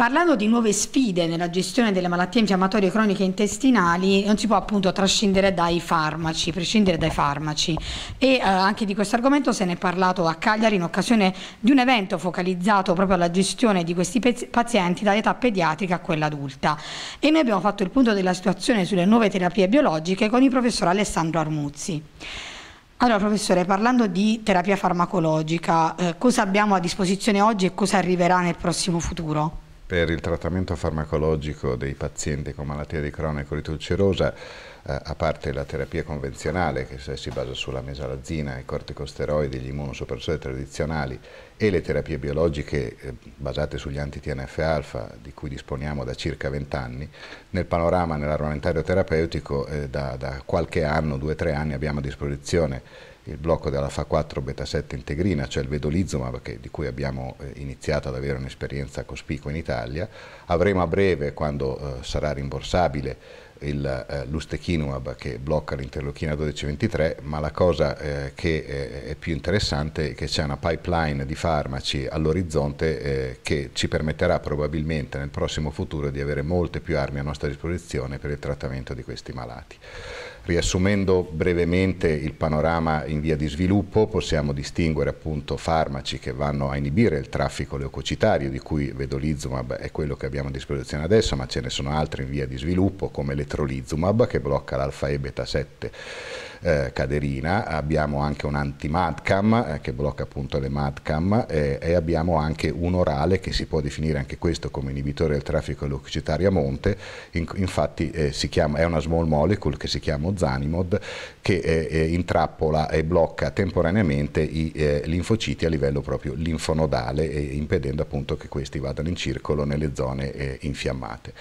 Parlando di nuove sfide nella gestione delle malattie infiammatorie croniche intestinali, non si può appunto trascindere dai farmaci, prescindere dai farmaci e eh, anche di questo argomento se ne è parlato a Cagliari in occasione di un evento focalizzato proprio alla gestione di questi pazienti dall'età pediatrica a quella adulta. E noi abbiamo fatto il punto della situazione sulle nuove terapie biologiche con il professor Alessandro Armuzzi. Allora professore, parlando di terapia farmacologica, eh, cosa abbiamo a disposizione oggi e cosa arriverà nel prossimo futuro? per il trattamento farmacologico dei pazienti con malattia di Crohn e colite ulcerosa, eh, a parte la terapia convenzionale che si basa sulla mesalazina, i corticosteroidi, gli immunosuppressori tradizionali e le terapie biologiche eh, basate sugli anti-TNF-alfa di cui disponiamo da circa 20 anni, nel panorama nell'armamentario terapeutico eh, da, da qualche anno, due o tre anni abbiamo a disposizione il blocco della Fa4 beta 7 integrina, cioè il vedolizumab che, di cui abbiamo eh, iniziato ad avere un'esperienza cospicua in Italia. Avremo a breve, quando eh, sarà rimborsabile, il eh, lustechinumab che blocca l'interleuchina 1223, ma la cosa eh, che eh, è più interessante è che c'è una pipeline di farmaci all'orizzonte che ci permetterà probabilmente nel prossimo futuro di avere molte più armi a nostra disposizione per il trattamento di questi malati. Riassumendo brevemente il panorama in via di sviluppo possiamo distinguere appunto farmaci che vanno a inibire il traffico leucocitario di cui vedolizumab è quello che abbiamo a disposizione adesso ma ce ne sono altri in via di sviluppo come l'etrolizumab che blocca l'alfa e beta 7 eh, Caderina, abbiamo anche un anti-madcam eh, che blocca appunto le madcam eh, e abbiamo anche un orale che si può definire anche questo come inibitore del traffico leucocitario a monte, in, infatti eh, chiama, è una small molecule che si chiama Ozanimod che eh, eh, intrappola e blocca temporaneamente i linfociti a livello proprio linfonodale impedendo appunto che questi vadano in circolo nelle zone infiammate.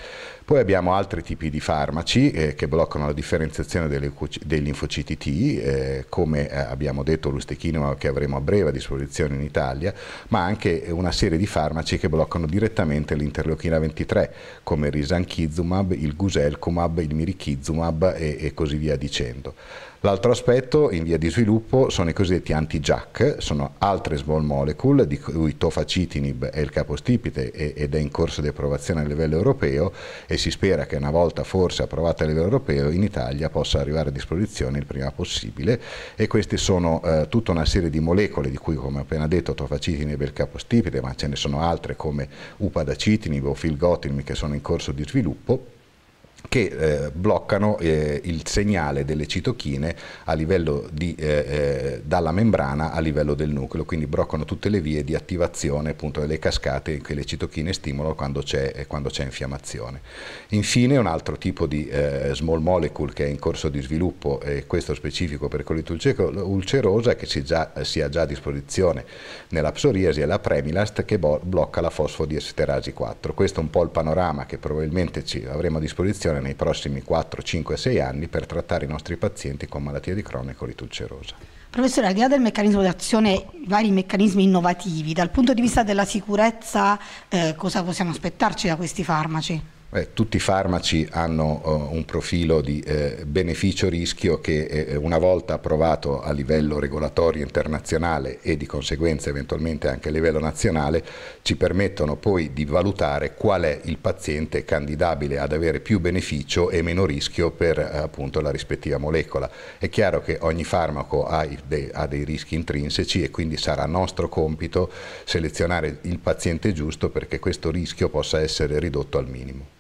Poi abbiamo altri tipi di farmaci che bloccano la differenziazione dei linfociti CTT, eh, come eh, abbiamo detto l'ustechino che avremo a breve a disposizione in Italia, ma anche una serie di farmaci che bloccano direttamente l'interleuchina 23, come il risanchizumab, il guselcumab, il mirichizumab e, e così via dicendo. L'altro aspetto in via di sviluppo sono i cosiddetti anti jac sono altre small molecule di cui tofacitinib è il capostipite ed è in corso di approvazione a livello europeo e si spera che una volta forse approvata a livello europeo in Italia possa arrivare a disposizione il prima possibile e queste sono eh, tutta una serie di molecole di cui come ho appena detto tofacitinib è il capostipite ma ce ne sono altre come upadacitinib o filgotinib che sono in corso di sviluppo che eh, bloccano eh, il segnale delle citochine di, eh, eh, dalla membrana a livello del nucleo, quindi bloccano tutte le vie di attivazione appunto, delle cascate che le citochine stimolano quando c'è, eh, infiammazione. Infine un altro tipo di eh, small molecule che è in corso di sviluppo, e questo specifico per colite ulcerosa, che si, già, si, ha già a disposizione nella psoriasi, è la Premilast che blocca la fosfodiesterasi 4. Questo è un po' il panorama che probabilmente ci avremo a disposizione attenzione nei prossimi 4, 5, 6 anni per trattare i nostri pazienti con malattia di Crohn cronico ritulcerosa. Professore, al di là del meccanismo d'azione, azione, vari meccanismi innovativi, dal punto di vista della sicurezza eh, cosa possiamo aspettarci da questi farmaci? Eh, tutti i farmaci hanno oh, un profilo di eh, beneficio-rischio che eh, una volta approvato a livello regolatorio internazionale e di conseguenza eventualmente anche a livello nazionale ci permettono poi di valutare qual è il paziente candidabile ad avere più beneficio e meno rischio per eh, appunto la rispettiva molecola. È chiaro che ogni farmaco ha, de ha dei rischi intrinseci e quindi sarà nostro compito selezionare il paziente giusto perché questo rischio possa essere ridotto al minimo.